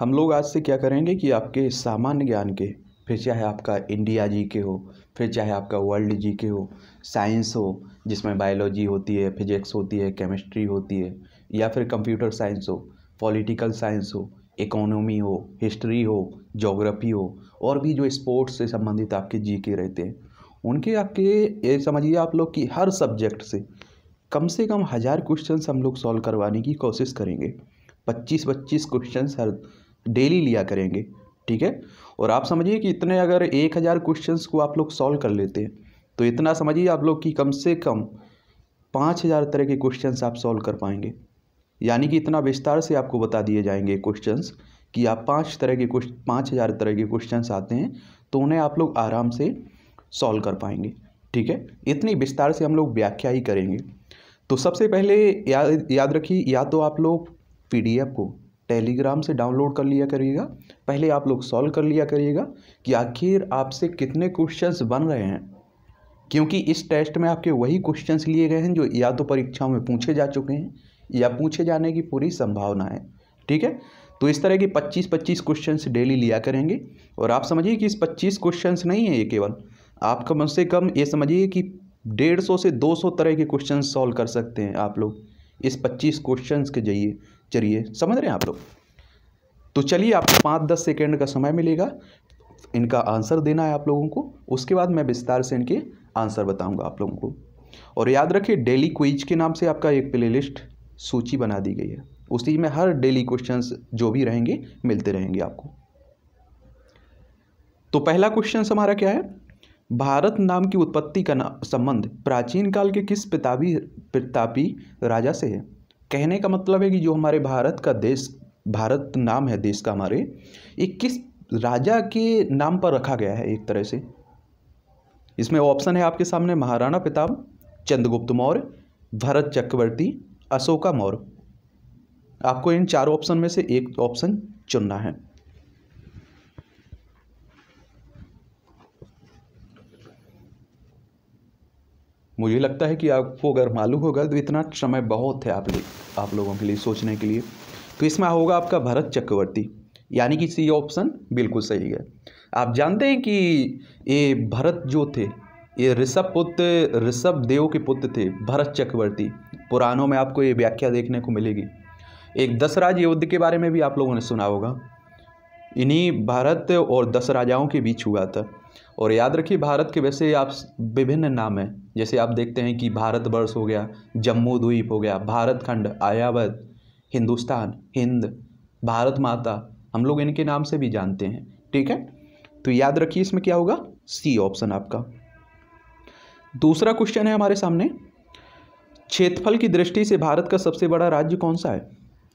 हम लोग आज से क्या करेंगे कि आपके सामान्य ज्ञान के फिर चाहे आपका इंडिया जी के हो फिर चाहे आपका वर्ल्ड जी के हो साइंस हो जिसमें बायोलॉजी होती है फिजिक्स होती है केमिस्ट्री होती है या फिर कंप्यूटर साइंस हो पॉलिटिकल साइंस हो इकोनॉमी हो हिस्ट्री हो जोग्राफी हो और भी जो स्पोर्ट्स से संबंधित आपके जी के रहते हैं उनके आपके ये समझिए आप लोग कि हर सब्जेक्ट से कम से कम हज़ार क्वेश्चन हम लोग सॉल्व करवाने की कोशिश करेंगे पच्चीस पच्चीस क्वेश्चन हर डेली लिया करेंगे ठीक है और आप समझिए कि इतने अगर एक हज़ार क्वेश्चंस को आप लोग सॉल्व कर लेते हैं तो इतना समझिए आप लोग कि कम से कम पाँच हज़ार तरह के क्वेश्चंस आप सॉल्व कर पाएंगे यानी कि इतना विस्तार से आपको बता दिए जाएंगे क्वेश्चंस कि आप पाँच तरह के क्वेश्चन पाँच हज़ार तरह के क्वेश्चन आते हैं तो उन्हें आप लोग आराम से सॉल्व कर पाएंगे ठीक है इतनी विस्तार से हम लोग व्याख्या ही करेंगे तो सबसे पहले या, याद रखिए या तो आप लोग पी को टेलीग्राम से डाउनलोड कर लिया करिएगा पहले आप लोग सॉल्व कर लिया करिएगा कि आखिर आपसे कितने क्वेश्चंस बन रहे हैं क्योंकि इस टेस्ट में आपके वही क्वेश्चंस लिए गए हैं जो या तो परीक्षाओं में पूछे जा चुके हैं या पूछे जाने की पूरी संभावना है ठीक है तो इस तरह के 25-25 क्वेश्चंस डेली लिया करेंगे और आप समझिए कि इस 25 क्वेश्चन नहीं है ये केवल आप कम से कम ये समझिए कि डेढ़ सौ से 200 तरह के क्वेश्चन सॉल्व कर सकते हैं आप लोग इस 25 क्वेश्चन के जरिए चलिए समझ रहे हैं आप लोग तो चलिए आपको पाँच दस सेकेंड का समय मिलेगा इनका आंसर देना है आप लोगों को उसके बाद मैं विस्तार से इनके आंसर बताऊंगा आप लोगों को और याद रखिए डेली क्विज के नाम से आपका एक प्लेलिस्ट सूची बना दी गई है उसी में हर डेली क्वेश्चंस जो भी रहेंगे मिलते रहेंगे आपको तो पहला क्वेश्चन हमारा क्या है भारत नाम की उत्पत्ति का संबंध प्राचीन काल के किस प्रतापी प्रतापी राजा से है कहने का मतलब है कि जो हमारे भारत का देश भारत नाम है देश का हमारे ये किस राजा के नाम पर रखा गया है एक तरह से इसमें ऑप्शन है आपके सामने महाराणा प्रताप चंद्रगुप्त मौर्य भरत चक्रवर्ती अशोका मौर्य आपको इन चार ऑप्शन में से एक ऑप्शन चुनना है मुझे लगता है कि आपको अगर मालूम होगा तो इतना समय बहुत है आप आप लोगों के लिए सोचने के लिए तो इसमें होगा आपका भरत चक्रवर्ती यानी कि सी ऑप्शन बिल्कुल सही है आप जानते हैं कि ये भरत जो थे ये ऋषभ पुत्र ऋषभ देव के पुत्र थे भरत चक्रवर्ती पुराणों में आपको ये व्याख्या देखने को मिलेगी एक दसराज युद्ध के बारे में भी आप लोगों ने सुना होगा इन्हीं भारत और दस राजाओं के बीच हुआ था और याद रखिए भारत के वैसे आप विभिन्न नाम हैं जैसे आप देखते हैं कि भारतवर्ष हो गया जम्मू द्वीप हो गया भारत खंड आयावत हिंदुस्तान हिंद भारत माता हम लोग इनके नाम से भी जानते हैं ठीक है तो याद रखिए इसमें क्या होगा सी ऑप्शन आपका दूसरा क्वेश्चन है हमारे सामने क्षेत्रफल की दृष्टि से भारत का सबसे बड़ा राज्य कौन सा है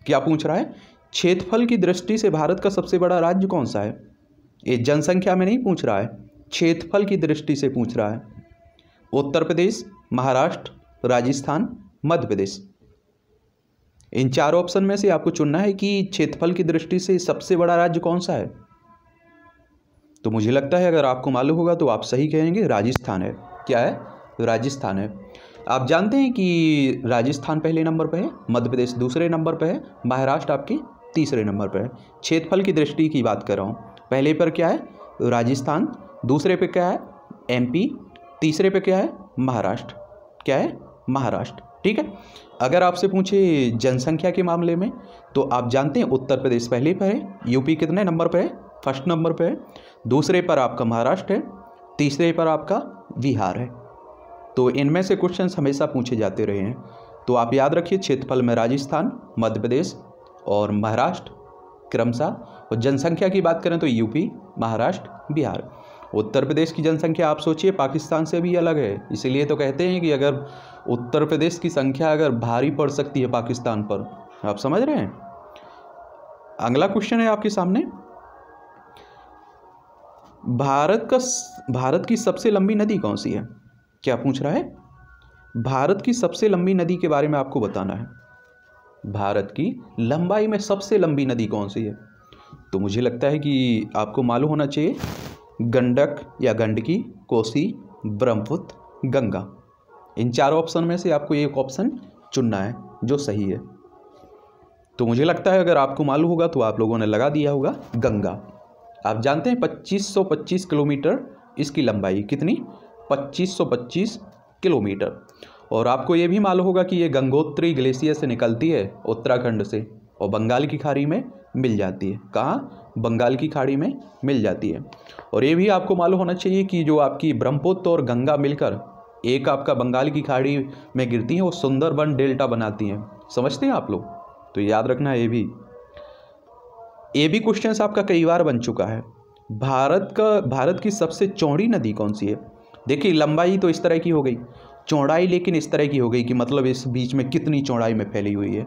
क्या पूछ रहा है क्षेत्रफल की दृष्टि से भारत का सबसे बड़ा राज्य कौन सा है ये जनसंख्या में नहीं पूछ रहा है क्षेत्रफल की दृष्टि से पूछ रहा है उत्तर प्रदेश महाराष्ट्र राजस्थान मध्य प्रदेश इन चार ऑप्शन में से आपको चुनना है कि क्षेत्रफल की दृष्टि से सबसे बड़ा राज्य कौन सा है तो मुझे लगता है अगर आपको मालूम होगा तो आप सही कहेंगे राजस्थान है क्या है राजस्थान है आप जानते हैं कि राजस्थान पहले नंबर पर है मध्य प्रदेश दूसरे नंबर पर है महाराष्ट्र आपके तीसरे नंबर पर क्षेत्रफल की दृष्टि की बात कर रहा हूँ पहले पर क्या है राजस्थान दूसरे पे क्या है एमपी तीसरे पे क्या है महाराष्ट्र क्या है महाराष्ट्र ठीक है अगर आपसे पूछे जनसंख्या के मामले में तो आप जानते हैं उत्तर प्रदेश पहले पर है यूपी कितने नंबर पर है फर्स्ट नंबर पर है दूसरे पर आपका महाराष्ट्र है तीसरे पर आपका बिहार है तो इनमें से क्वेश्चन हमेशा पूछे जाते रहे हैं तो आप याद रखिए क्षेत्रफल में राजस्थान मध्य प्रदेश और महाराष्ट्र क्रमशः और जनसंख्या की बात करें तो यूपी महाराष्ट्र बिहार उत्तर प्रदेश की जनसंख्या आप सोचिए पाकिस्तान से भी अलग है इसीलिए तो कहते हैं कि अगर उत्तर प्रदेश की संख्या अगर भारी पड़ सकती है पाकिस्तान पर आप समझ रहे हैं अगला क्वेश्चन है आपके सामने भारत का भारत की सबसे लंबी नदी कौन सी है क्या पूछ रहा है भारत की सबसे लंबी नदी के बारे में आपको बताना है भारत की लंबाई में सबसे लंबी नदी कौन सी है तो मुझे लगता है कि आपको मालूम होना चाहिए गंडक या गंडकी कोसी ब्रह्मपुत्र गंगा इन चार ऑप्शन में से आपको एक ऑप्शन चुनना है जो सही है तो मुझे लगता है अगर आपको मालूम होगा तो आप लोगों ने लगा दिया होगा गंगा आप जानते हैं 2525 किलोमीटर इसकी लंबाई कितनी 2525 किलोमीटर और आपको ये भी मालूम होगा कि ये गंगोत्री ग्लेशियर से निकलती है उत्तराखंड से और बंगाल की खाड़ी में मिल जाती है कहाँ बंगाल की खाड़ी में मिल जाती है और ये भी आपको मालूम होना चाहिए कि जो आपकी ब्रह्मपुत्र और गंगा मिलकर एक आपका बंगाल की खाड़ी में गिरती हैं वो सुंदरबन डेल्टा बनाती हैं समझते हैं आप लोग तो याद रखना ये भी ये भी क्वेश्चन आपका कई बार बन चुका है भारत का भारत की सबसे चौड़ी नदी कौन सी है देखिए लंबाई तो इस तरह की हो गई चौड़ाई लेकिन इस तरह की हो गई कि मतलब इस बीच में कितनी चौड़ाई में फैली हुई है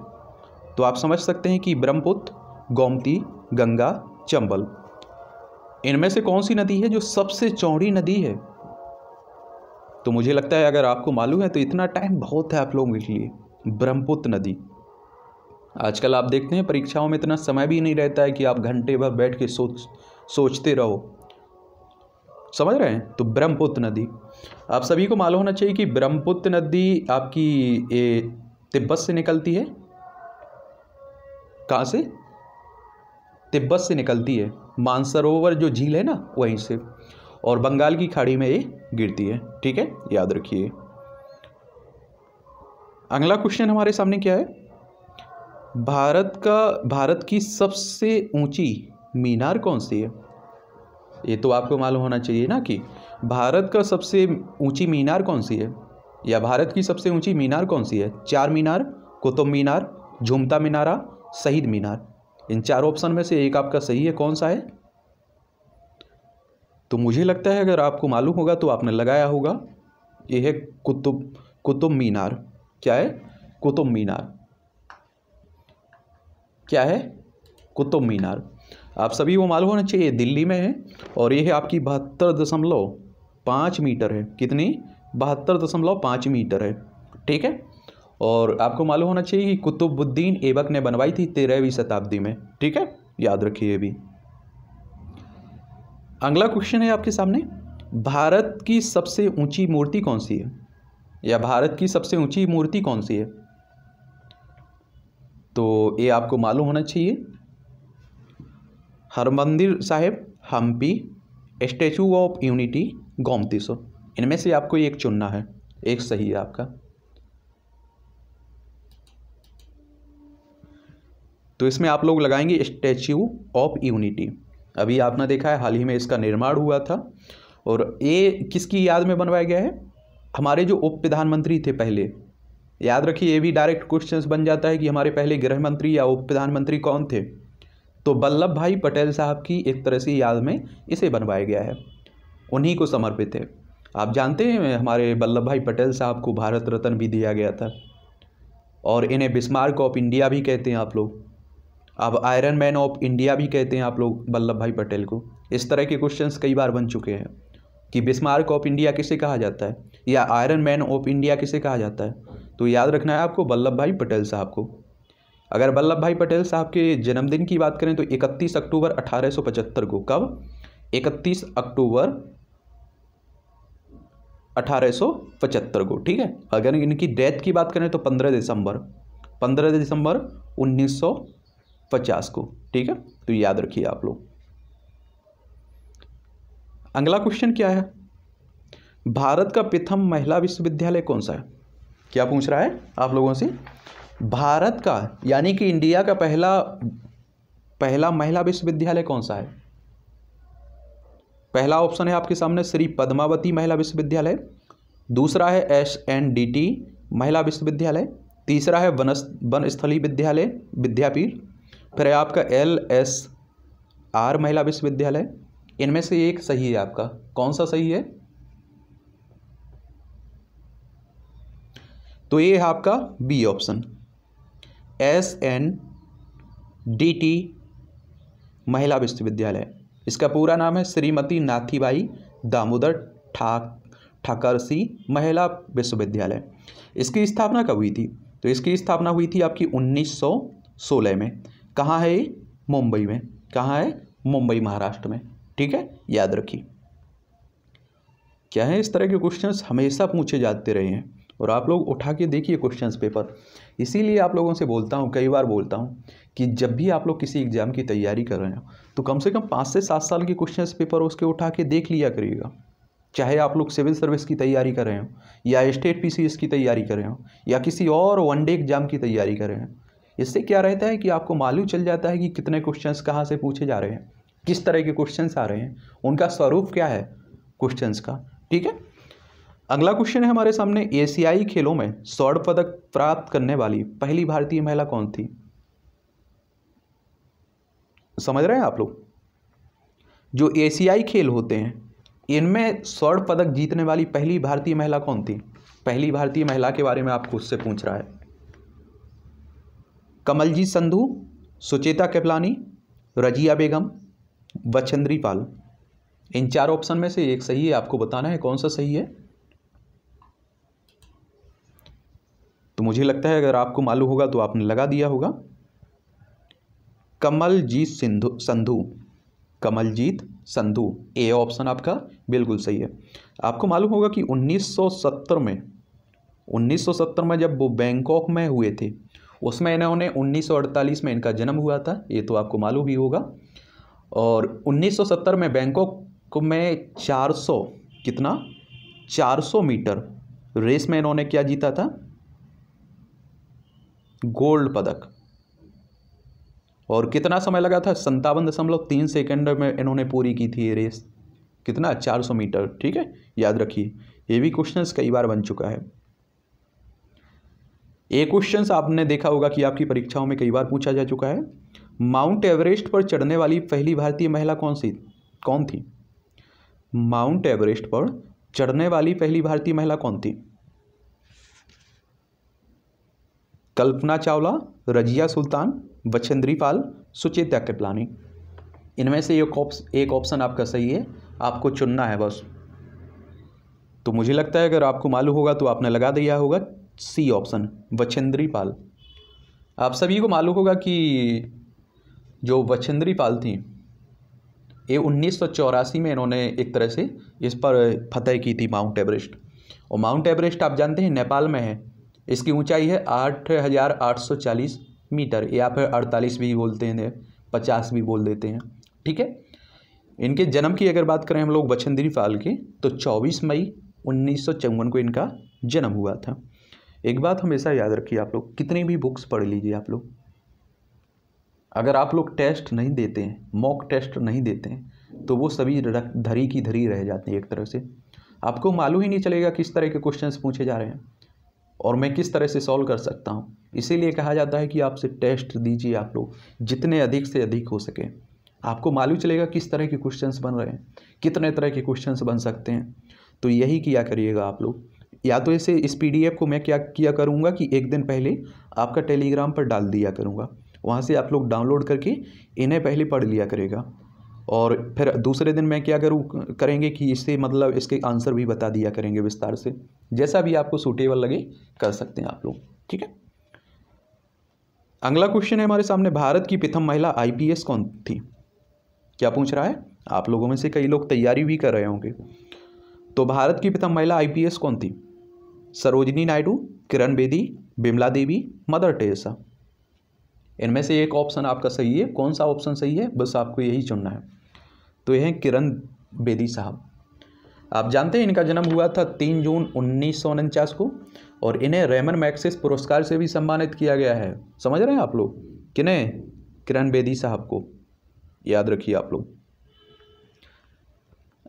तो आप समझ सकते हैं कि ब्रह्मपुत्र गोमती गंगा चंबल इनमें से कौन सी नदी है जो सबसे चौड़ी नदी है तो मुझे लगता है अगर आपको मालूम है तो इतना टाइम बहुत है आप लोगों के लिए ब्रह्मपुत्र नदी आजकल आप देखते हैं परीक्षाओं में इतना समय भी नहीं रहता है कि आप घंटे भर बैठ के सोच सोचते रहो समझ रहे हैं तो ब्रह्मपुत्र नदी आप सभी को मालूम होना चाहिए कि ब्रह्मपुत्र नदी आपकी ये तिब्बत से निकलती है कहाँ से तिब्बत से निकलती है मानसरोवर जो झील है ना वहीं से और बंगाल की खाड़ी में ये गिरती है ठीक है याद रखिए अगला क्वेश्चन हमारे सामने क्या है भारत का भारत की सबसे ऊंची मीनार कौन सी है ये तो आपको मालूम होना चाहिए ना कि भारत का सबसे ऊंची मीनार कौन सी है या भारत की सबसे ऊंची मीनार कौन सी है चार मीनार कुतुब मीनार झुमता मीनारा शहीद मीनार इन चार ऑप्शन में से एक आपका सही है कौन सा है तो मुझे लगता है अगर आपको मालूम होगा तो आपने लगाया होगा ये है कुतुब कुतुब मीनार क्या है कुतुब मीनार क्या है कुतुब मीनार आप सभी को मालूम होना चाहिए दिल्ली में है और ये है आपकी बहत्तर दशमलव पाँच मीटर है कितनी बहत्तर दशमलव पाँच मीटर है ठीक है और आपको मालूम होना चाहिए कि कुतुबुद्दीन एबक ने बनवाई थी तेरहवीं शताब्दी में ठीक है याद रखिए भी अगला क्वेश्चन है आपके सामने भारत की सबसे ऊंची मूर्ति कौन सी है या भारत की सबसे ऊंची मूर्ति कौन सी है तो ये आपको मालूम होना चाहिए Harmandir Sahib Hampi Statue of Unity Gomti so इनमें से आपको एक चुनना है एक सही है आपका तो इसमें आप लोग लगाएंगे स्टेचू ऑफ यूनिटी अभी आपने देखा है हाल ही में इसका निर्माण हुआ था और ये किसकी याद में बनवाया गया है हमारे जो उप प्रधानमंत्री थे पहले याद रखिए ये भी डायरेक्ट क्वेश्चंस बन जाता है कि हमारे पहले गृह मंत्री या उप प्रधानमंत्री कौन थे तो वल्लभ भाई पटेल साहब की एक तरह से याद में इसे बनवाया गया है उन्हीं को समर्पित है आप जानते हैं हमारे वल्लभ भाई पटेल साहब को भारत रत्न भी दिया गया था और इन्हें बिस्मार्क ऑफ इंडिया भी कहते हैं आप लोग अब आयरन मैन ऑफ इंडिया भी कहते हैं आप लोग वल्लभ भाई पटेल को इस तरह के क्वेश्चंस कई बार बन चुके हैं कि बिस्मार्क ऑफ इंडिया किसे कहा जाता है या आयरन मैन ऑफ इंडिया किसे कहा जाता है तो याद रखना है आपको वल्लभ भाई पटेल साहब को अगर वल्लभ भाई पटेल साहब के जन्मदिन की बात करें तो 31 अक्टूबर 1875 को कब 31 अक्टूबर 1875 को ठीक है अगर इनकी डेथ की बात करें तो 15 दिसंबर 15 दिसंबर 1950 को ठीक है तो याद रखिए आप लोग अगला क्वेश्चन क्या है भारत का प्रथम महिला विश्वविद्यालय कौन सा है क्या पूछ रहा है आप लोगों से भारत का यानी कि इंडिया का पहला पहला महिला विश्वविद्यालय कौन सा है पहला ऑप्शन है आपके सामने श्री पद्मावती महिला विश्वविद्यालय दूसरा है एस एन डी टी महिला विश्वविद्यालय तीसरा है वन स्थली विद्यालय विद्यापीठ फिर है आपका एल एस आर महिला विश्वविद्यालय इनमें से एक सही है आपका कौन सा सही है तो ये है आपका B option S N D T महिला विश्वविद्यालय इसका पूरा नाम है श्रीमती नाथीबाई दामोदर ठाक ठाकरसी महिला विश्वविद्यालय इसकी स्थापना कब हुई थी तो इसकी स्थापना हुई थी आपकी 1916 में कहाँ है ये मुंबई में कहाँ है मुंबई महाराष्ट्र में ठीक है याद रखिए क्या है इस तरह के क्वेश्चंस हमेशा पूछे जाते रहे हैं और आप लोग उठा के देखिए क्वेश्चन पेपर इसीलिए आप लोगों से बोलता हूँ कई बार बोलता हूँ कि जब भी आप लोग किसी एग्ज़ाम की तैयारी कर रहे हो तो कम से कम पाँच से सात साल के क्वेश्चन पेपर उसके उठा के देख लिया करिएगा चाहे आप लोग सिविल सर्विस की तैयारी कर रहे हो या स्टेट पी की तैयारी कर रहे हो या किसी और वन डे एग्ज़ाम की तैयारी कर रहे हो इससे क्या रहता है कि आपको मालूम चल जाता है कि कितने क्वेश्चंस कहाँ से पूछे जा रहे हैं किस तरह के क्वेश्चंस आ रहे हैं उनका स्वरूप क्या है क्वेश्चंस का ठीक है अगला क्वेश्चन है हमारे सामने एशियाई खेलों में स्वर्ण पदक प्राप्त करने वाली पहली भारतीय महिला कौन थी समझ रहे हैं आप लोग जो एशियाई खेल होते हैं इनमें स्वर्ण पदक जीतने वाली पहली भारतीय महिला कौन थी पहली भारतीय महिला के बारे में आपको उससे पूछ रहा है कमलजीत संधु सुचेता केपलानी रजिया बेगम बछंद्री पाल इन चार ऑप्शन में से एक सही है आपको बताना है कौन सा सही है तो मुझे लगता है अगर आपको मालूम होगा तो आपने लगा दिया होगा कमलजीत सिंधु संधू कमलजीत संधू ए ऑप्शन आपका बिल्कुल सही है आपको मालूम होगा कि 1970 में 1970 में जब वो बैंकॉक में हुए थे उसमें इन्होंने 1948 में इनका जन्म हुआ था ये तो आपको मालूम ही होगा और 1970 में बैंकॉक में 400 कितना 400 मीटर रेस में इन्होंने क्या जीता था गोल्ड पदक और कितना समय लगा था संतावन दशमलव तीन सेकेंड में इन्होंने पूरी की थी ये रेस कितना चार सौ मीटर ठीक है याद रखिए ये भी क्वेश्चन कई बार बन चुका है ये क्वेश्चन आपने देखा होगा कि आपकी परीक्षाओं में कई बार पूछा जा चुका है माउंट एवरेस्ट पर चढ़ने वाली पहली भारतीय महिला कौन सी कौन थी माउंट एवरेस्ट पर चढ़ने वाली पहली भारतीय महिला कौन थी कल्पना चावला रजिया सुल्तान बछेंद्री पाल सुचेता कृपलानी इनमें से एक ऑप्शन एक ऑप्शन आपका सही है आपको चुनना है बस तो मुझे लगता है अगर आपको मालूम होगा तो आपने लगा दिया होगा सी ऑप्शन वछेंद्री पाल आप सभी को मालूम होगा कि जो वछेंद्री पाल थी ये उन्नीस में इन्होंने एक तरह से इस पर फतेह की थी माउंट एवरेस्ट और माउंट एवरेस्ट आप जानते हैं नेपाल में है इसकी ऊंचाई है आठ हज़ार आठ सौ चालीस मीटर या फिर अड़तालीस भी बोलते हैं पचास भी बोल देते हैं ठीक है इनके जन्म की अगर बात करें हम लोग बछंद्री पाल के तो चौबीस मई उन्नीस सौ चौवन को इनका जन्म हुआ था एक बात हमेशा याद रखिए आप लोग कितनी भी बुक्स पढ़ लीजिए आप लोग अगर आप लोग टेस्ट नहीं देते हैं मॉक टेस्ट नहीं देते हैं तो वो सभी धरी की धरी रह जाती है एक तरह से आपको मालूम ही नहीं चलेगा किस तरह के क्वेश्चंस पूछे जा रहे हैं और मैं किस तरह से सॉल्व कर सकता हूँ इसीलिए कहा जाता है कि आपसे टेस्ट दीजिए आप लोग जितने अधिक से अधिक हो सके आपको मालूम चलेगा किस तरह के क्वेश्चंस बन रहे हैं कितने तरह के क्वेश्चंस बन सकते हैं तो यही किया करिएगा आप लोग या तो ऐसे इस पी को मैं क्या किया करूँगा कि एक दिन पहले आपका टेलीग्राम पर डाल दिया करूँगा वहाँ से आप लोग डाउनलोड करके इन्हें पहले पढ़ लिया करेगा और फिर दूसरे दिन मैं क्या करूँ करेंगे कि इससे मतलब इसके आंसर भी बता दिया करेंगे विस्तार से जैसा भी आपको सूटेबल लगे कर सकते हैं आप लोग ठीक है अगला क्वेश्चन है हमारे सामने भारत की प्रथम महिला आईपीएस कौन थी क्या पूछ रहा है आप लोगों में से कई लोग तैयारी भी कर रहे होंगे तो भारत की प्रथम महिला आईपीएस कौन थी सरोजनी नायडू किरण बेदी बिमला देवी मदर टेरेसा इनमें से एक ऑप्शन आपका सही है कौन सा ऑप्शन सही है बस आपको यही चुनना है तो यह हैं किरण बेदी साहब आप जानते हैं इनका जन्म हुआ था तीन जून उन्नीस को और इन्हें रेमन मैक्सिस पुरस्कार से भी सम्मानित किया गया है समझ रहे हैं आप लोग किन्हें किरण बेदी साहब को याद रखिए आप लोग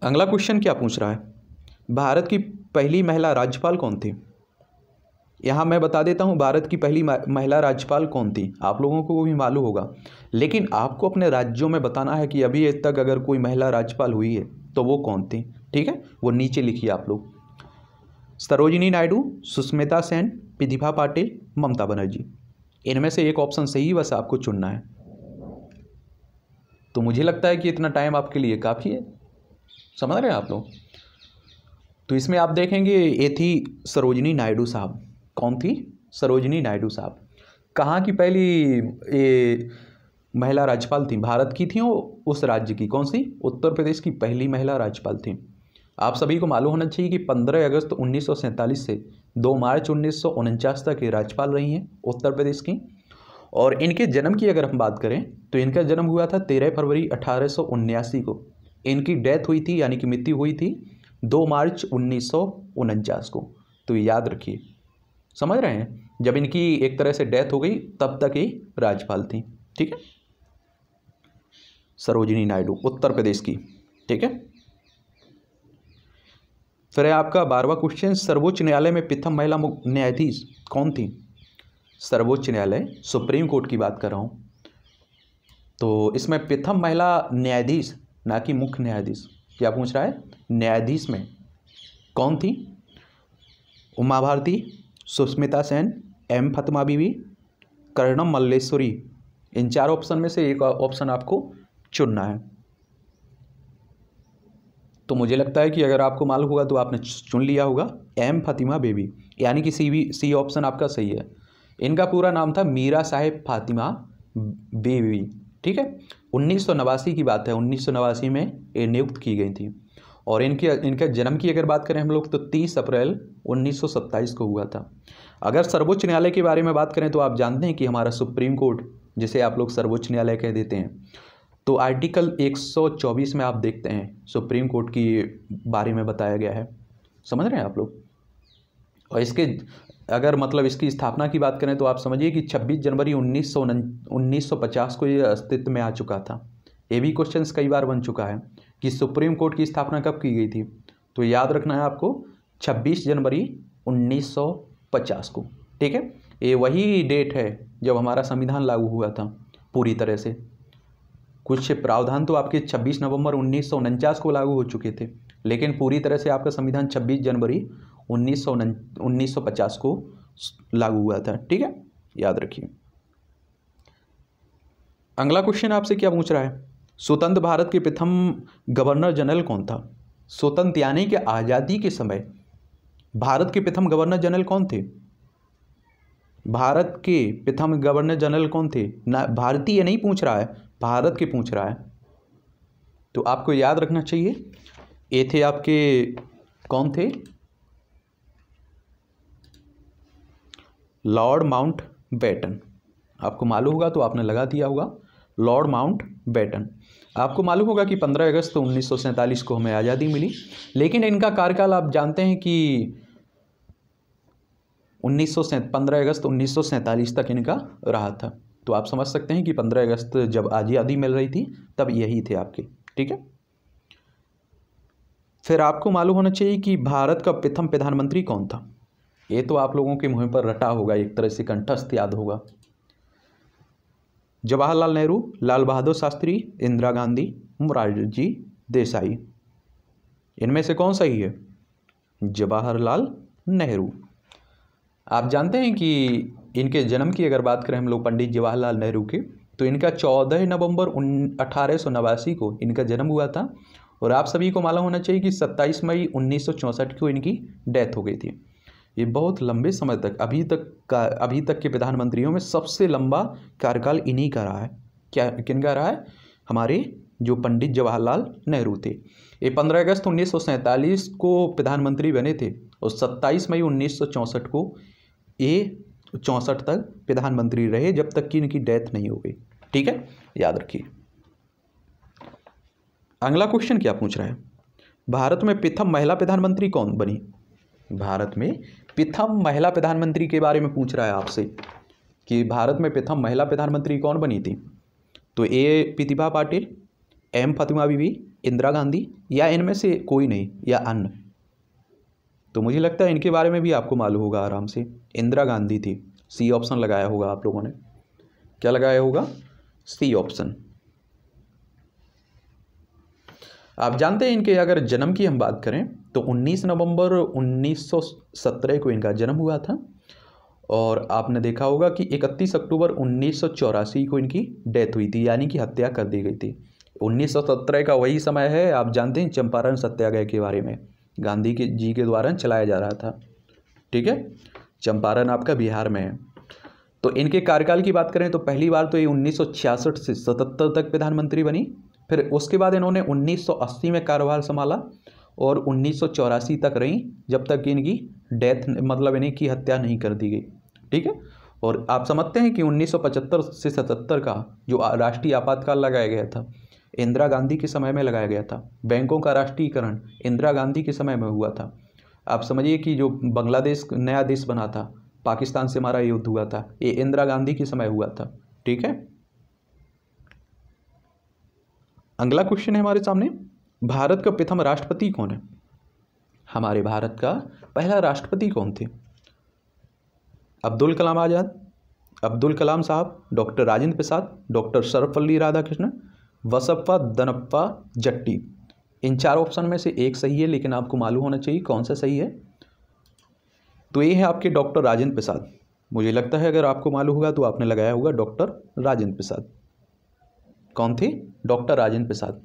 अगला क्वेश्चन क्या पूछ रहा है भारत की पहली महिला राज्यपाल कौन थी यहाँ मैं बता देता हूँ भारत की पहली महिला राज्यपाल कौन थी आप लोगों को भी मालूम होगा लेकिन आपको अपने राज्यों में बताना है कि अभी तक अगर कोई महिला राज्यपाल हुई है तो वो कौन थी ठीक है वो नीचे लिखिए आप लोग सरोजिनी नायडू सुष्मिता सेन प्रतिभा पाटिल ममता बनर्जी इनमें से एक ऑप्शन सही बस आपको चुनना है तो मुझे लगता है कि इतना टाइम आपके लिए काफ़ी है समझ रहे हैं आप लोग तो इसमें आप देखेंगे ये थी सरोजनी नायडू साहब कौन थी सरोजनी नायडू साहब कहाँ की पहली ये महिला राज्यपाल थी भारत की थी उस राज्य की कौन सी उत्तर प्रदेश की पहली महिला राज्यपाल थी आप सभी को मालूम होना चाहिए कि 15 अगस्त उन्नीस से 2 मार्च उन्नीस तक ये राज्यपाल रही हैं उत्तर प्रदेश की और इनके जन्म की अगर हम बात करें तो इनका जन्म हुआ था 13 फरवरी अठारह को इनकी डेथ हुई थी यानी कि मृत्यु हुई थी 2 मार्च उन्नीस को तो याद रखिए समझ रहे हैं जब इनकी एक तरह से डेथ हो गई तब तक ही राज्यपाल थी ठीक है सरोजिनी नायडू उत्तर प्रदेश की ठीक है फिर आपका बारवा क्वेश्चन सर्वोच्च न्यायालय में प्रथम महिला न्यायाधीश कौन थी सर्वोच्च न्यायालय सुप्रीम कोर्ट की बात कर रहा हूं तो इसमें प्रथम महिला न्यायाधीश ना कि मुख्य न्यायाधीश क्या पूछ रहा है न्यायाधीश में कौन थी उमा भारती सुष्मिता सेन एम फतमा बीवी कर्णम मल्लेश्वरी इन चार ऑप्शन में से एक ऑप्शन आपको चुनना है तो मुझे लगता है कि अगर आपको मालूम होगा तो आपने चुन लिया होगा एम फतिमा बेबी यानी कि सी बी सी ऑप्शन आपका सही है इनका पूरा नाम था मीरा साहेब फातिमा बेबी ठीक है उन्नीस की बात है उन्नीस में ये नियुक्त की गई थी और इनके इनके जन्म की अगर बात करें हम लोग तो 30 अप्रैल 1927 को हुआ था अगर सर्वोच्च न्यायालय के बारे में बात करें तो आप जानते हैं कि हमारा सुप्रीम कोर्ट जिसे आप लोग सर्वोच्च न्यायालय कह देते हैं तो आर्टिकल 124 में आप देखते हैं सुप्रीम कोर्ट की बारे में बताया गया है समझ रहे हैं आप लोग और इसके अगर मतलब इसकी स्थापना की बात करें तो आप समझिए कि 26 जनवरी उन्नीस 1950 को ये अस्तित्व में आ चुका था ये भी क्वेश्चंस कई बार बन चुका है कि सुप्रीम कोर्ट की स्थापना कब की गई थी तो याद रखना है आपको 26 जनवरी 1950 को ठीक है ये वही डेट है जब हमारा संविधान लागू हुआ था पूरी तरह से कुछ प्रावधान तो आपके 26 नवंबर उन्नीस को लागू हो चुके थे लेकिन पूरी तरह से आपका संविधान 26 जनवरी उन्नीस को लागू हुआ था ठीक है याद रखिए अगला क्वेश्चन आपसे क्या पूछ रहा है स्वतंत्र भारत के प्रथम गवर्नर जनरल कौन था स्वतंत्र यानी कि आज़ादी के समय भारत के प्रथम गवर्नर जनरल कौन थे भारत के प्रथम गवर्नर जनरल कौन थे ना भारतीय नहीं पूछ रहा है भारत के पूछ रहा है तो आपको याद रखना चाहिए ये थे आपके कौन थे लॉर्ड माउंट बैटन आपको मालूम होगा तो आपने लगा दिया होगा लॉर्ड माउंट बैटन आपको मालूम होगा कि 15 अगस्त तो उन्नीस को हमें आज़ादी मिली लेकिन इनका कार्यकाल आप जानते हैं कि उन्नीस पंद्रह अगस्त उन्नीस तक इनका रहा था तो आप समझ सकते हैं कि पंद्रह अगस्त जब आज़ादी मिल रही थी तब यही थे आपके ठीक है फिर आपको मालूम होना चाहिए कि भारत का प्रथम प्रधानमंत्री कौन था ये तो आप लोगों के मुँह पर रटा होगा एक तरह से कंठस्थ याद होगा जवाहरलाल नेहरू लाल बहादुर शास्त्री इंदिरा गांधी मुरारजी देसाई इनमें से कौन सही है जवाहरलाल नेहरू आप जानते हैं कि इनके जन्म की अगर बात करें हम लोग पंडित जवाहरलाल नेहरू के तो इनका चौदह नवंबर उन को इनका जन्म हुआ था और आप सभी को मालूम होना चाहिए कि 27 मई 1964 को इनकी डेथ हो गई थी ये बहुत लंबे समय तक अभी तक का अभी तक के प्रधानमंत्रियों में सबसे लंबा कार्यकाल इन्हीं का रहा है क्या किन का रहा है हमारे जो पंडित जवाहरलाल नेहरू थे ये पंद्रह अगस्त उन्नीस को प्रधानमंत्री बने थे और सत्ताईस मई उन्नीस को ये चौंसठ तक प्रधानमंत्री रहे जब तक कि इनकी डेथ नहीं हो गई ठीक है याद रखिए अगला क्वेश्चन क्या पूछ रहा है भारत में प्रथम महिला प्रधानमंत्री कौन बनी भारत में प्रथम महिला प्रधानमंत्री के बारे में पूछ रहा है आपसे कि भारत में प्रथम महिला प्रधानमंत्री कौन बनी थी तो ए प्रतिभा पाटिल एम फतिमा बीबी इंदिरा गांधी या इनमें से कोई नहीं या अन्य तो मुझे लगता है इनके बारे में भी आपको मालूम होगा आराम से इंदिरा गांधी थी सी ऑप्शन लगाया होगा आप लोगों ने क्या लगाया होगा सी ऑप्शन आप जानते हैं इनके अगर जन्म की हम बात करें तो 19 नवंबर 1917 को इनका जन्म हुआ था और आपने देखा होगा कि 31 अक्टूबर उन्नीस को इनकी डेथ हुई थी यानी कि हत्या कर दी गई थी 1917 का वही समय है आप जानते हैं चंपारण सत्याग्रह के बारे में गांधी के जी के द्वारा चलाया जा रहा था ठीक है चंपारण आपका बिहार में है तो इनके कार्यकाल की बात करें तो पहली बार तो ये उन्नीस से 77 तक प्रधानमंत्री बनी फिर उसके बाद इन्होंने 1980 में कारोबार संभाला और उन्नीस तक रहीं जब तक इनकी डेथ मतलब इन्हें की हत्या नहीं कर दी गई ठीक है और आप समझते हैं कि 1975 से 77 का जो राष्ट्रीय आपातकाल लगाया गया था इंदिरा गांधी के समय में लगाया गया था बैंकों का राष्ट्रीयकरण इंदिरा गांधी के समय में हुआ था आप समझिए कि जो बांग्लादेश नया देश बना था पाकिस्तान से हमारा युद्ध हुआ था ये इंदिरा गांधी के समय हुआ था ठीक है अगला क्वेश्चन है हमारे सामने भारत का प्रथम राष्ट्रपति कौन है हमारे भारत का पहला राष्ट्रपति कौन थे अब्दुल कलाम आज़ाद अब्दुल कलाम साहब डॉक्टर राजेंद्र प्रसाद डॉक्टर सर्वपल्ली राधाकृष्णन वसप्पा दनप्पा जट्टी इन चार ऑप्शन में से एक सही है लेकिन आपको मालूम होना चाहिए कौन सा सही है तो ये है आपके डॉक्टर राजेंद्र प्रसाद मुझे लगता है अगर आपको मालूम होगा तो आपने लगाया होगा डॉक्टर राजेंद्र प्रसाद कौन थे डॉक्टर राजेंद्र प्रसाद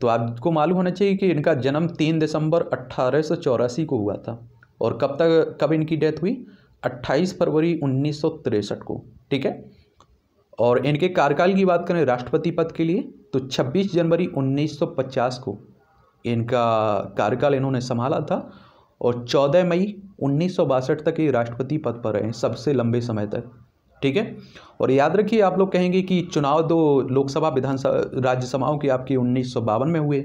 तो आपको मालूम होना चाहिए कि इनका जन्म तीन दिसंबर अट्ठारह को हुआ था और कब तक कब इनकी डेथ हुई 28 फरवरी उन्नीस को ठीक है और इनके कार्यकाल की बात करें राष्ट्रपति पद के लिए तो 26 जनवरी 1950 को इनका कार्यकाल इन्होंने संभाला था और 14 मई उन्नीस तक ये राष्ट्रपति पद पर रहे सबसे लंबे समय तक ठीक है और याद रखिए आप लोग कहेंगे कि चुनाव दो लोकसभा विधानसभा राज्यसभाओं की आपकी उन्नीस में हुए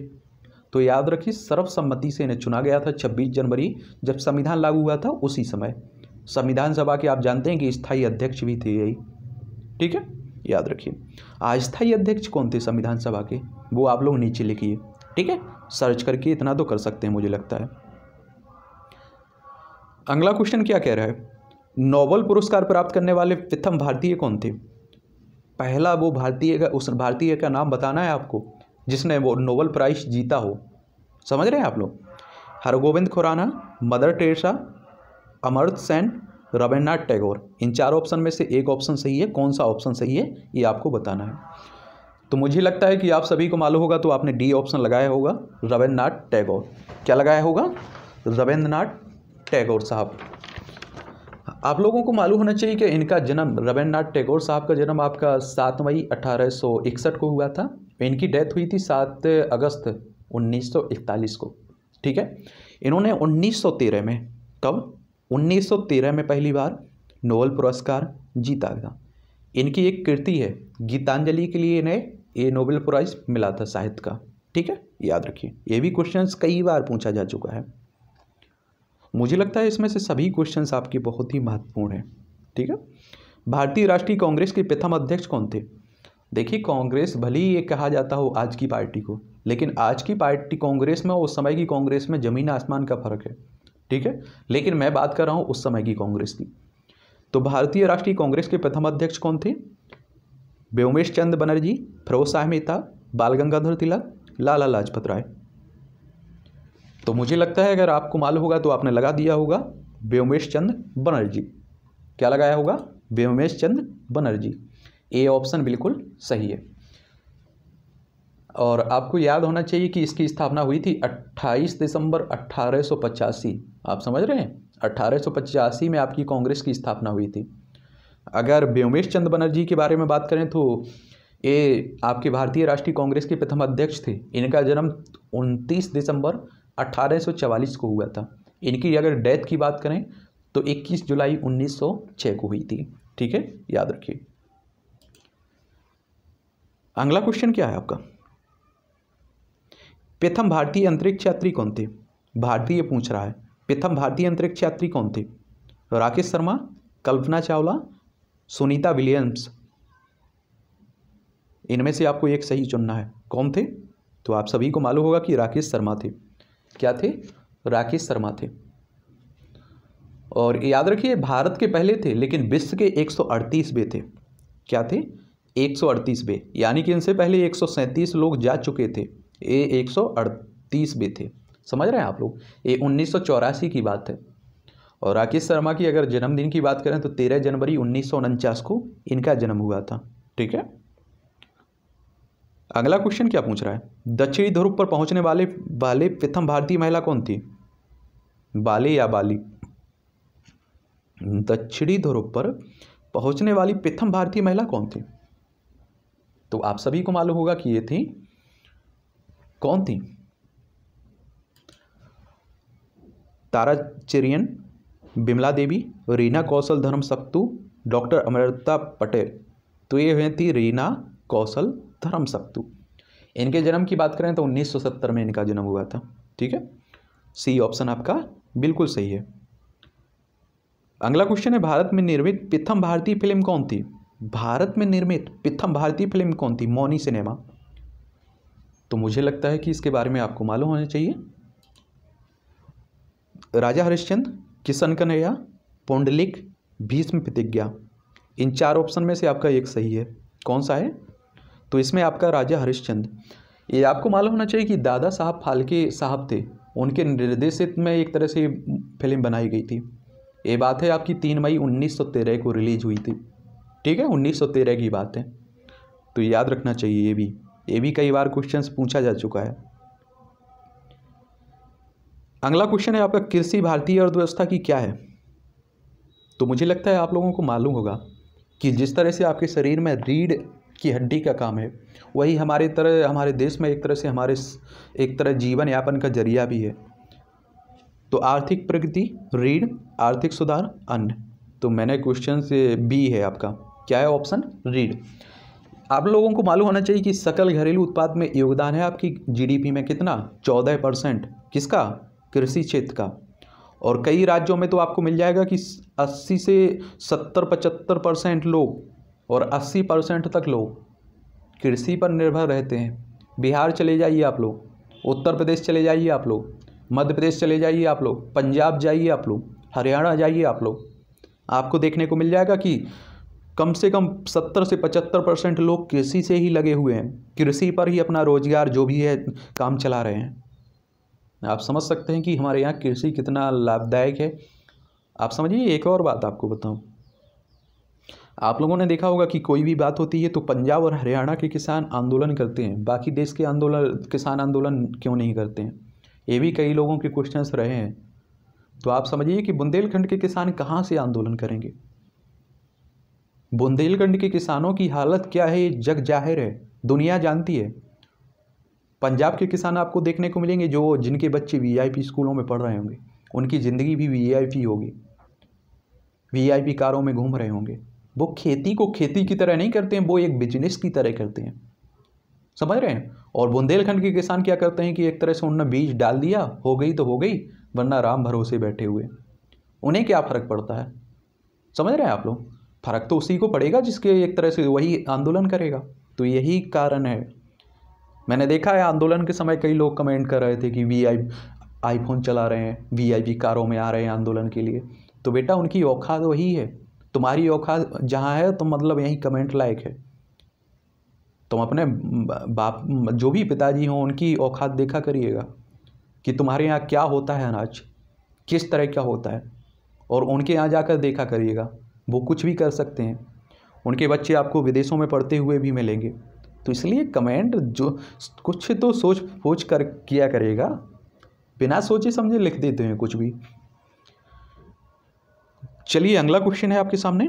तो याद रखिए सर्वसम्मति से इन्हें चुना गया था 26 जनवरी जब संविधान लागू हुआ था उसी समय संविधान सभा के आप जानते हैं कि स्थायी अध्यक्ष भी थे यही ठीक है याद रखिए आस्थाई अध्यक्ष कौन थे संविधान सभा के वो आप लोग नीचे लिखिए ठीक है सर्च करके इतना तो कर सकते हैं मुझे लगता है अगला क्वेश्चन क्या कह रहा है नोबल पुरस्कार प्राप्त करने वाले प्रथम भारतीय कौन थे पहला वो भारतीय का उस भारतीय का नाम बताना है आपको जिसने वो नोबल प्राइज जीता हो समझ रहे हैं आप लोग हरगोविंद खुराना मदर टेरेसा अमर्त सेन रविन्द्रनाथ टैगोर इन चार ऑप्शन में से एक ऑप्शन सही है कौन सा ऑप्शन सही है ये आपको बताना है तो मुझे लगता है कि आप सभी को मालूम होगा तो आपने डी ऑप्शन लगाया होगा रविन्द्रनाथ टैगोर क्या लगाया होगा रविन्द्रनाथ टैगोर साहब आप लोगों को मालूम होना चाहिए कि इनका जन्म रविन्द्रनाथ टैगोर साहब का जन्म आपका सात मई अठारह को हुआ था इनकी डेथ हुई थी सात अगस्त 1941 को ठीक है इन्होंने 1913 में कब 1913 में पहली बार नोबल पुरस्कार जीता था इनकी एक कृति है गीतांजलि के लिए इन्हें ये नोबेल प्राइज़ मिला था साहित्य का ठीक है याद रखिए ये भी क्वेश्चंस कई बार पूछा जा चुका है मुझे लगता है इसमें से सभी क्वेश्चंस आपके बहुत ही महत्वपूर्ण हैं ठीक है भारतीय राष्ट्रीय कांग्रेस के प्रथम अध्यक्ष कौन थे देखिए कांग्रेस भले ही ये कहा जाता हो आज की पार्टी को लेकिन आज की पार्टी कांग्रेस में उस समय की कांग्रेस में ज़मीन आसमान का फर्क है ठीक है लेकिन मैं बात कर रहा हूँ उस समय की कांग्रेस की तो भारतीय राष्ट्रीय कांग्रेस के प्रथम अध्यक्ष कौन थे व्योमेश चंद बनर्जी फरोज साहब मेहता बाल गंगाधर तिलक लाला लाजपत राय तो मुझे लगता है अगर आपको मालूम होगा तो आपने लगा दिया होगा व्योमेश चंद बनर्जी क्या लगाया होगा व्योमेश चंद बनर्जी ए ऑप्शन बिल्कुल सही है और आपको याद होना चाहिए कि इसकी स्थापना हुई थी 28 दिसंबर अट्ठारह आप समझ रहे हैं अट्ठारह में आपकी कांग्रेस की स्थापना हुई थी अगर व्योमेश चंद्र बनर्जी के बारे में बात करें तो ये आपके भारतीय राष्ट्रीय कांग्रेस के प्रथम अध्यक्ष थे इनका जन्म 29 दिसंबर 1844 को हुआ था इनकी अगर डेथ की बात करें तो 21 जुलाई 1906 को हुई थी ठीक है याद रखिए अगला क्वेश्चन क्या है आपका प्रथम भारतीय अंतरिक्ष यात्री कौन थे भारतीय पूछ रहा है प्रथम भारतीय अंतरिक्ष यात्री कौन थे राकेश शर्मा कल्पना चावला सुनीता विलियम्स इनमें से आपको एक सही चुनना है कौन थे तो आप सभी को मालूम होगा कि राकेश शर्मा थे क्या थे राकेश शर्मा थे और याद रखिए भारत के पहले थे लेकिन विश्व के एक सौ थे क्या थे एक सौ यानी कि इनसे पहले एक लोग जा चुके थे ये सौ थे समझ रहे हैं आप लोग ये उन्नीस की बात है और राकेश शर्मा की अगर जन्मदिन की बात करें तो तेरह जनवरी उन्नीस को इनका जन्म हुआ था ठीक है अगला क्वेश्चन क्या पूछ रहा है दक्षिणी ध्रुव पर पहुंचने वाले वाले प्रथम भारतीय महिला कौन थी बाले या बाली दक्षिणी ध्रुव पर पहुंचने वाली प्रथम भारतीय महिला कौन थी तो आप सभी को मालूम होगा कि ये थी कौन थी तारा चिरियन बिमला देवी रीना कौशल धर्म सप्तु डॉक्टर अमृता पटेल तो ये हुए थी रीना कौशल धर्म सत्तु इनके जन्म की बात करें तो 1970 में इनका जन्म हुआ था ठीक है सी ऑप्शन आपका बिल्कुल सही है अगला क्वेश्चन है भारत में निर्मित प्रथम भारतीय फिल्म कौन थी भारत में निर्मित प्रथम भारतीय फिल्म कौन थी मौनी सिनेमा तो मुझे लगता है कि इसके बारे में आपको मालूम होना चाहिए राजा हरिश्चंद्र किशन कन्हैया पौंडलिक भीष्म प्रतिज्ञा इन चार ऑप्शन में से आपका एक सही है कौन सा है तो इसमें आपका राजा हरिश्चंद्र ये आपको मालूम होना चाहिए कि दादा साहब फालके साहब थे उनके निर्देशित में एक तरह से फिल्म बनाई गई थी ये बात है आपकी तीन मई 1913 को रिलीज हुई थी ठीक है 1913 की बात है तो याद रखना चाहिए ये भी ये भी कई बार क्वेश्चन पूछा जा चुका है अगला क्वेश्चन है आपका कृषि भारतीय अर्थव्यवस्था की क्या है तो मुझे लगता है आप लोगों को मालूम होगा कि जिस तरह से आपके शरीर में रीढ़ की हड्डी का काम है वही हमारे तरह हमारे देश में एक तरह से हमारे एक तरह जीवन यापन का जरिया भी है तो आर्थिक प्रगति रीढ़ आर्थिक सुधार अन्न तो मैंने क्वेश्चन से बी है आपका क्या है ऑप्शन रीढ़ आप लोगों को मालूम होना चाहिए कि सकल घरेलू उत्पाद में योगदान है आपकी जीडीपी में कितना चौदह परसेंट किसका कृषि क्षेत्र का और कई राज्यों में तो आपको मिल जाएगा कि अस्सी से सत्तर पचहत्तर परसेंट लोग और 80 परसेंट तक लोग कृषि पर निर्भर रहते हैं बिहार चले जाइए आप लोग उत्तर प्रदेश चले जाइए आप लोग मध्य प्रदेश चले जाइए आप लोग पंजाब जाइए आप लोग हरियाणा जाइए आप लोग आपको देखने को मिल जाएगा कि कम से कम सत्तर से पचहत्तर परसेंट लोग कृषि से ही लगे हुए हैं कृषि पर ही अपना रोजगार जो भी है काम चला रहे हैं आप समझ सकते हैं कि हमारे यहाँ कृषि कितना लाभदायक है आप समझिए एक और बात आपको बताऊँ आप लोगों ने देखा होगा कि कोई भी बात होती है तो पंजाब और हरियाणा के किसान आंदोलन करते हैं बाकी देश के आंदोलन किसान आंदोलन क्यों नहीं करते हैं ये भी कई लोगों के क्वेश्चंस रहे हैं तो आप समझिए कि बुंदेलखंड के किसान कहाँ से आंदोलन करेंगे बुंदेलखंड के किसानों की हालत क्या है जग जाहिर है दुनिया जानती है पंजाब के किसान आपको देखने को मिलेंगे जो जिनके बच्चे वी स्कूलों में पढ़ रहे होंगे उनकी ज़िंदगी भी वी होगी वी कारों में घूम रहे होंगे वो खेती को खेती की तरह नहीं करते हैं वो एक बिजनेस की तरह करते हैं समझ रहे हैं और बुंदेलखंड के किसान क्या करते हैं कि एक तरह से उन्होंने बीज डाल दिया हो गई तो हो गई वरना राम भरोसे बैठे हुए उन्हें क्या फ़र्क पड़ता है समझ रहे हैं आप लोग फ़र्क तो उसी को पड़ेगा जिसके एक तरह से वही आंदोलन करेगा तो यही कारण है मैंने देखा है आंदोलन के समय कई लोग कमेंट कर रहे थे कि वी आई आईफोन चला रहे हैं वी आई कारों में आ रहे हैं आंदोलन के लिए तो बेटा उनकी औखाद वही है तुम्हारी औखा जहाँ है तुम तो मतलब यहीं कमेंट लायक है तुम अपने बाप जो भी पिताजी हों उनकी औकात देखा करिएगा कि तुम्हारे यहाँ क्या होता है अनाज किस तरह का होता है और उनके यहाँ जाकर देखा करिएगा वो कुछ भी कर सकते हैं उनके बच्चे आपको विदेशों में पढ़ते हुए भी मिलेंगे तो इसलिए कमेंट जो कुछ तो सोच पूछ कर किया करेगा बिना सोचे समझे लिख देते हैं कुछ भी चलिए अगला क्वेश्चन है आपके सामने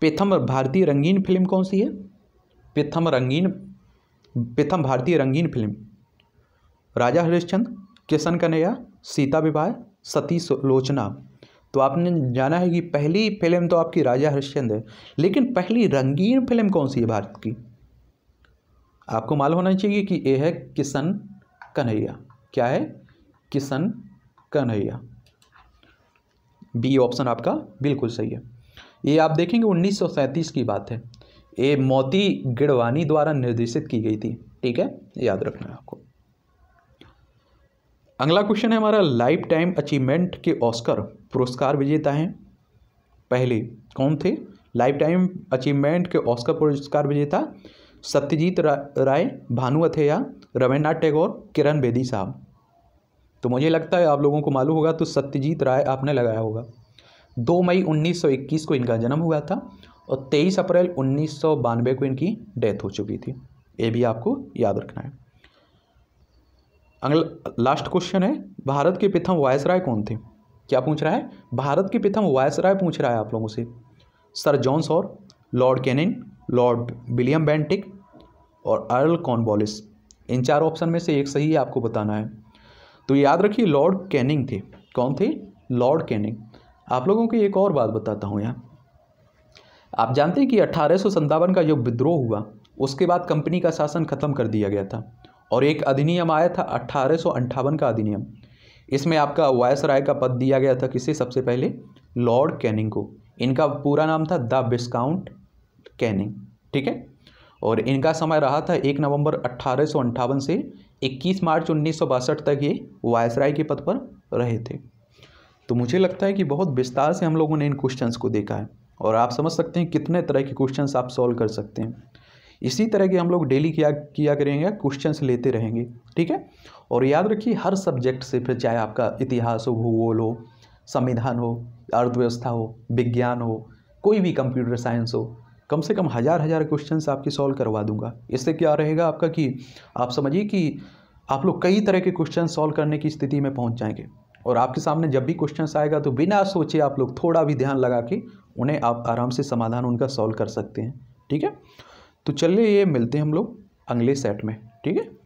प्रथम भारतीय रंगीन फिल्म कौन सी है प्रथम रंगीन प्रथम भारतीय रंगीन फिल्म राजा हरिश्चंद्र किशन कन्हैया सीता विवाह सती लोचना तो आपने जाना है कि पहली फिल्म तो आपकी राजा हरिश्चंद्र है लेकिन पहली रंगीन फिल्म कौन सी है भारत की आपको मालूम होना चाहिए कि ये है किशन कन्हैया क्या है किशन कन्हैया बी ऑप्शन आपका बिल्कुल सही है ये आप देखेंगे उन्नीस की बात है ये मोती गिड़वानी द्वारा निर्देशित की गई थी ठीक है याद रखना है आपको अगला क्वेश्चन है हमारा लाइफ टाइम अचीवमेंट के ऑस्कर पुरस्कार विजेता हैं पहले कौन थे लाइफ टाइम अचीवमेंट के ऑस्कर पुरस्कार विजेता सत्यजीत रा, राय भानु अथेया रविन्द्रनाथ टैगोर किरण बेदी साहब तो मुझे लगता है आप लोगों को मालूम होगा तो सत्यजीत राय आपने लगाया होगा दो मई 1921 को इनका जन्म हुआ था और 23 अप्रैल उन्नीस को इनकी डेथ हो चुकी थी ये भी आपको याद रखना है अगला लास्ट क्वेश्चन है भारत के प्रथम वायस राय कौन थे क्या पूछ रहा है भारत के प्रथम वायस राय पूछ रहा है आप लोगों से sir John Shore Lord Canning Lord William Bentinck और अर्ल कॉन इन चार ऑप्शन में से एक सही आपको बताना है तो याद रखिए लॉर्ड कैनिंग थे कौन थे लॉर्ड कैनिंग आप लोगों की एक और बात बताता हूँ यहाँ आप जानते हैं कि अट्ठारह का जो विद्रोह हुआ उसके बाद कंपनी का शासन खत्म कर दिया गया था और एक अधिनियम आया था अट्ठारह का अधिनियम इसमें आपका वायस राय का पद दिया गया था किसे सबसे पहले लॉर्ड कैनिंग को इनका पूरा नाम था द बिस्काउंट कैनिंग ठीक है और इनका समय रहा था एक नवंबर अट्ठारह से 21 मार्च उन्नीस तक ये वायसराय के पद पर रहे थे तो मुझे लगता है कि बहुत विस्तार से हम लोगों ने इन क्वेश्चंस को देखा है और आप समझ सकते हैं कितने तरह के क्वेश्चंस आप सॉल्व कर सकते हैं इसी तरह के हम लोग डेली किया किया करेंगे क्वेश्चन लेते रहेंगे ठीक है और याद रखिए हर सब्जेक्ट से फिर चाहे आपका इतिहास हो भूगोल हो संविधान हो अर्थव्यवस्था हो विज्ञान हो कोई भी कंप्यूटर साइंस हो कम से कम हज़ार हज़ार क्वेश्चन आपके सॉल्व करवा दूंगा इससे क्या रहेगा आपका कि आप समझिए कि आप लोग कई तरह के क्वेश्चन सॉल्व करने की स्थिति में पहुंच जाएंगे और आपके सामने जब भी क्वेश्चन आएगा तो बिना सोचे आप लोग थोड़ा भी ध्यान लगा के उन्हें आप आराम से समाधान उनका सॉल्व कर सकते हैं ठीक है तो चलिए ये मिलते हैं हम लोग अगले सेट में ठीक है